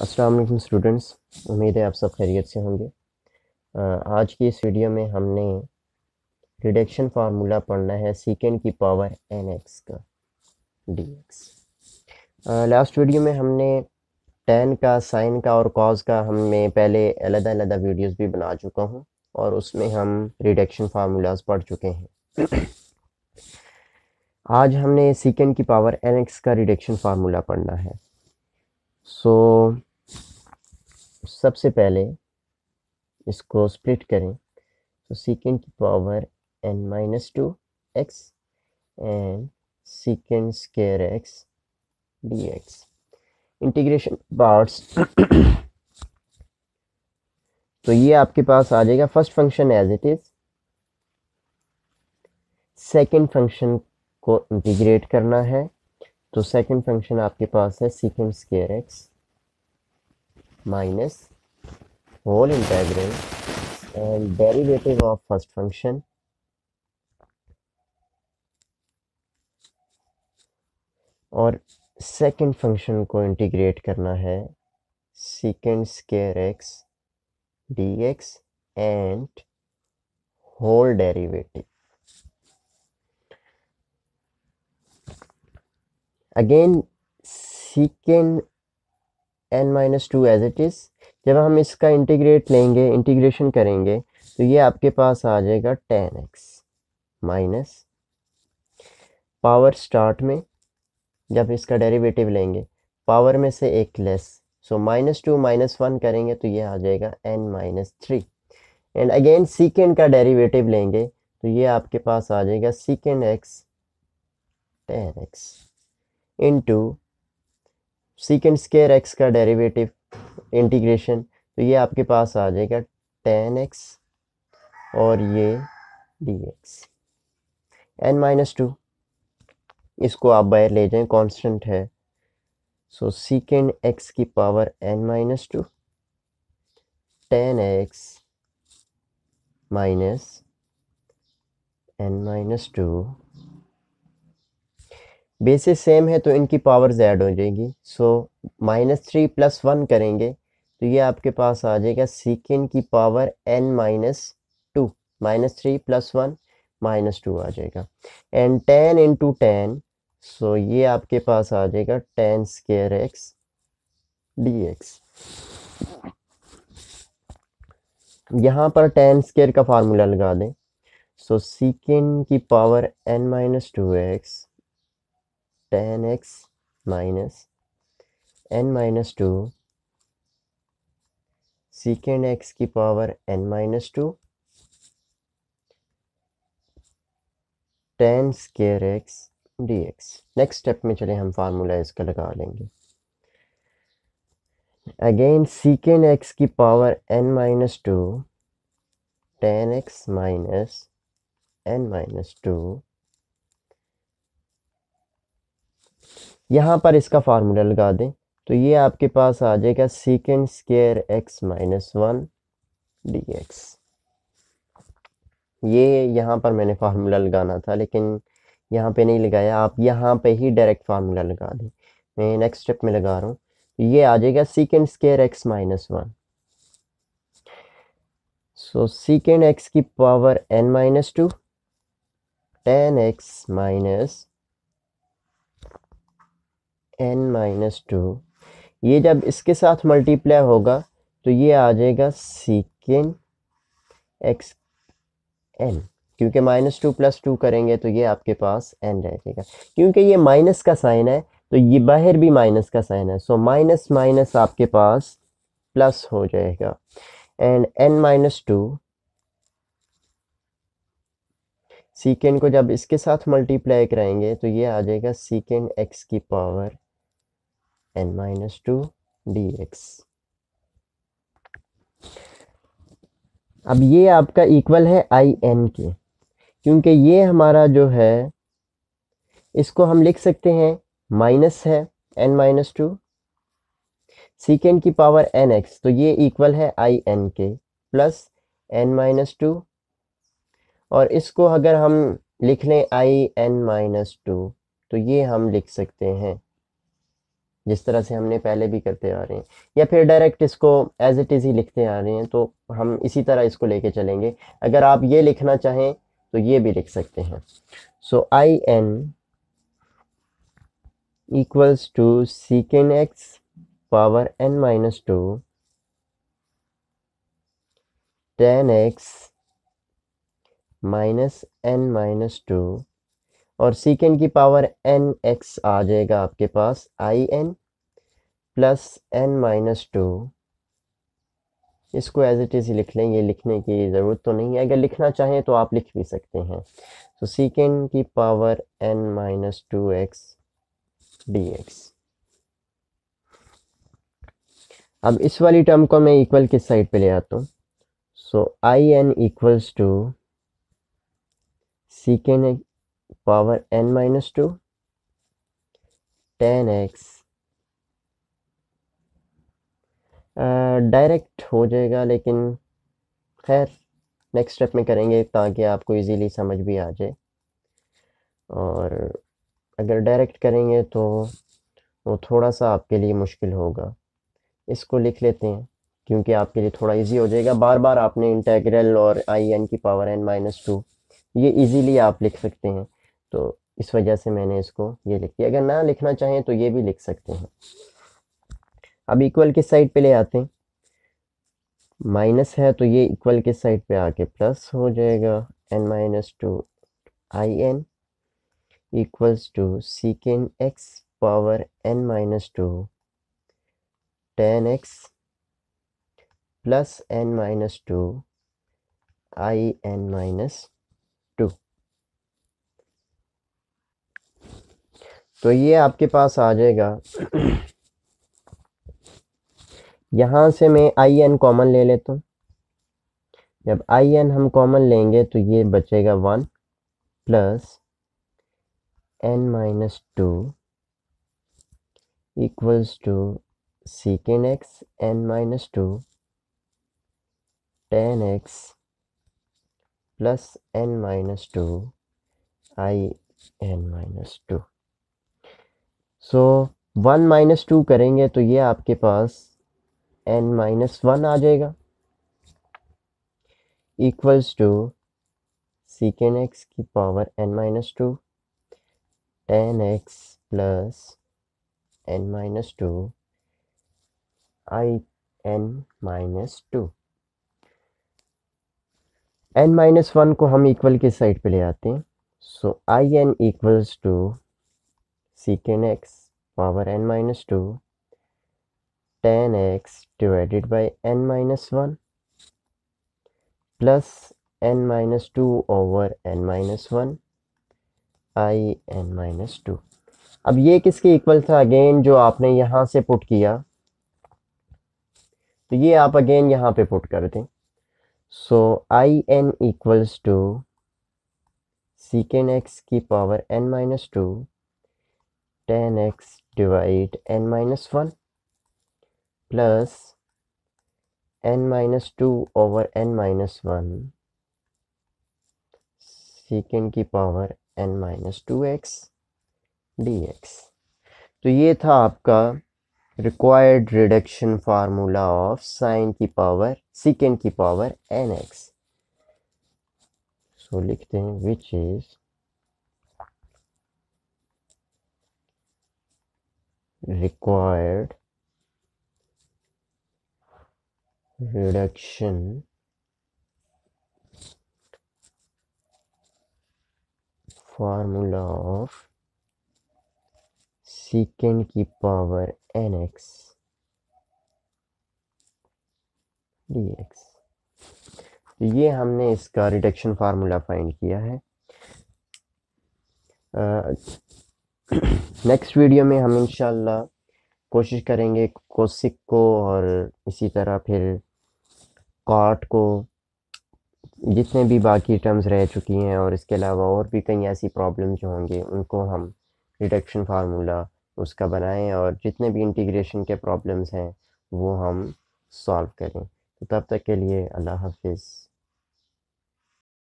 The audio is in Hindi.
असलम स्टूडेंट्स उम्मीद है आप सब खैरियत से होंगे आज की इस वीडियो में हमने रिडक्शन फार्मूला पढ़ना है सीकेंड की पावर एन एक्स का डी एक्स लास्ट वीडियो में हमने टेन का साइन का और कॉज का हमने पहले अलग अलग वीडियोस भी बना चुका हूँ और उसमें हम रिडक्शन फार्मूलाज पढ़ चुके हैं आज हमने सीकेंड की पावर एन एक्स का रिडक्शन फार्मूला पढ़ना है सो so, सबसे पहले इसको स्प्लिट करें तो सीकेंड की power n minus two x and secant square x d x integration parts तो ये आपके पास आ जाएगा first function as it is second function को इंटीग्रेट करना है तो सेकंड फंक्शन आपके पास है secant square x minus whole integral and derivative of first function और सेकंड फंक्शन को इंटीग्रेट करना है square x d x and whole derivative again secant n minus to as it is जब हम इसका इंटीग्रेट लेंगे इंटीग्रेशन करेंगे तो ये आपके पास आ जाएगा tan x minus power start में जब इसका डेरिवेटिव लेंगे पावर में से एक less so minus two minus one करेंगे तो ये आ जाएगा n minus three and again secant का डेरिवेटिव लेंगे तो ये आपके पास आ जाएगा secant x tan x into secant square x का डेरिवेटिव इंटीग्रेशन तो ये आपके पास आ जाएगा टेन एक्स और ये d x n minus two इसको आप बाहर ले जाएं कांस्टेंट है सो सीकेंड एक्स की power n minus two tan x minus n minus two basis same है तो इनकी पावर्स ऐड हो जाएगी so minus three plus one करेंगे तो ये आपके पास आ जाएगा सिकेंड की power n minus two minus three plus one minus two आ जाएगा एंड टेन इंटू टेन सो ये आपके पास आ जाएगा tan square x d x यहाँ पर टेन स्केयर का फार्मूला लगा दें सो so, सीकेंड की power n minus two x tan x minus n minus two secant x की power n minus two tan square x d x next step में चले हम फार्मूला इसका लगा लेंगे अगेन सीकेंड एक्स की power n minus two tan x minus n minus two यहाँ पर इसका फार्मूला लगा दें तो ये आपके पास आ जाएगा secant square x minus one d x ये यहाँ पर मैंने फार्मूला लगाना था लेकिन यहाँ पे नहीं लगाया आप यहाँ पे ही डायरेक्ट फार्मूला लगा दें मैं नेक्स्ट स्टेप में लगा रहा हूँ तो ये आ जाएगा secant square x minus one so secant x की power n minus two tan x minus n minus two ये जब इसके साथ मल्टीप्लाई होगा तो ये आ जाएगा सीकेंड एक्स एन क्योंकि माइनस टू प्लस टू करेंगे तो ये आपके पास एन रह जाएगा क्योंकि ये माइनस का साइन है तो ये बाहर भी माइनस का साइन है सो माइनस माइनस आपके पास प्लस हो जाएगा and n minus two secant को जब इसके साथ मल्टीप्लाई कराएंगे तो ये आ जाएगा सीकेंड एक्स की पावर n minus 2 dx अब ये आपका इक्वल है आई एन के क्योंकि ये हमारा जो है इसको हम लिख सकते हैं माइनस है एन माइनस टू सीकेंड की पावर एन एक्स तो ये इक्वल है आई एन के प्लस एन माइनस टू और इसको अगर हम लिख लें आई एन माइनस टू तो ये हम लिख सकते हैं जिस तरह से हमने पहले भी करते आ रहे हैं या फिर डायरेक्ट इसको एज इट इज़ ही लिखते आ रहे हैं तो हम इसी तरह इसको लेके चलेंगे अगर आप ये लिखना चाहें तो ये भी लिख सकते हैं so I n equals to secant x power n minus two tan x minus n minus two और सीकेंड की पावर एन एक्स आ जाएगा आपके पास I n plus n minus two इसको एज इट इज़ लिख लें ये लिखने की ज़रूरत तो नहीं है अगर लिखना चाहें तो आप लिख भी सकते हैं तो सीकेंड की power n minus two x d x अब इस वाली टर्म को मैं इक्वल किस साइड पे ले आता हूँ so I n equals to secant power n minus two tan x direct हो जाएगा लेकिन खैर नेक्स्ट स्टेप में करेंगे ताकि आपको इजीली समझ भी आ जाए और अगर डायरेक्ट करेंगे तो वो थोड़ा सा आपके लिए मुश्किल होगा इसको लिख लेते हैं क्योंकि आपके लिए थोड़ा इजी हो जाएगा बार बार आपने इंटेग्रल और आई एन की पावर एन माइनस टू ये इजीली आप लिख सकते हैं तो इस वजह से मैंने इसको ये लिख दिया अगर ना लिखना चाहें तो ये भी लिख सकते हैं अब इक्वल किस साइड पे ले आते हैं माइनस है तो ये इक्वल किस साइड पे आके प्लस हो जाएगा n minus two I n equals to secant x power n minus two tan x plus n minus two I n minus तो ये आपके पास आ जाएगा यहाँ से मैं आई एन कॉमन ले लेता हूँ जब आई एन हम कॉमन लेंगे तो ये बचेगा one plus n minus two equals to secant x n minus two tan x plus n minus two I n minus two so one minus two करेंगे तो ये आपके पास एन माइनस वन आ जाएगा इक्वल्स टू सीकेंड एक्स की power n minus two tan x plus n minus two I n minus two n minus one को हम इक्वल के साइड पे ले आते हैं so I n equals to secant x power n minus 2 tan x divided by n minus 1 plus n minus 2 over n minus 1 I n minus two अब ये किसके इक्वल था अगेन जो आपने यहाँ से पुट किया तो ये आप अगेन यहाँ पे पुट कर दें so I n equals to secant x की power n minus two tan x divide n minus one plus n minus two over n minus one secant की power n minus two x d x तो ये था आपका required reduction formula of sine की पावर सीकेंड की पावर एन एक्स सो लिखते हैं which is required reduction formula of secant की power nx dx तो ये हमने इसका रिडक्शन फार्मूला फाइंड किया है नेक्स्ट वीडियो में हम इन कोशिश करेंगे कोसिक को और इसी तरह फिर कॉट को जितने भी बाकी टर्म्स रह चुकी हैं और इसके अलावा और भी कई ऐसी प्रॉब्लम्स जो होंगे उनको हम रिडक्शन फार्मूला उसका बनाएं और जितने भी इंटीग्रेशन के प्रॉब्लम्स हैं वो हम सॉल्व करें तो तब तक के लिए अल्लाह हाफिज़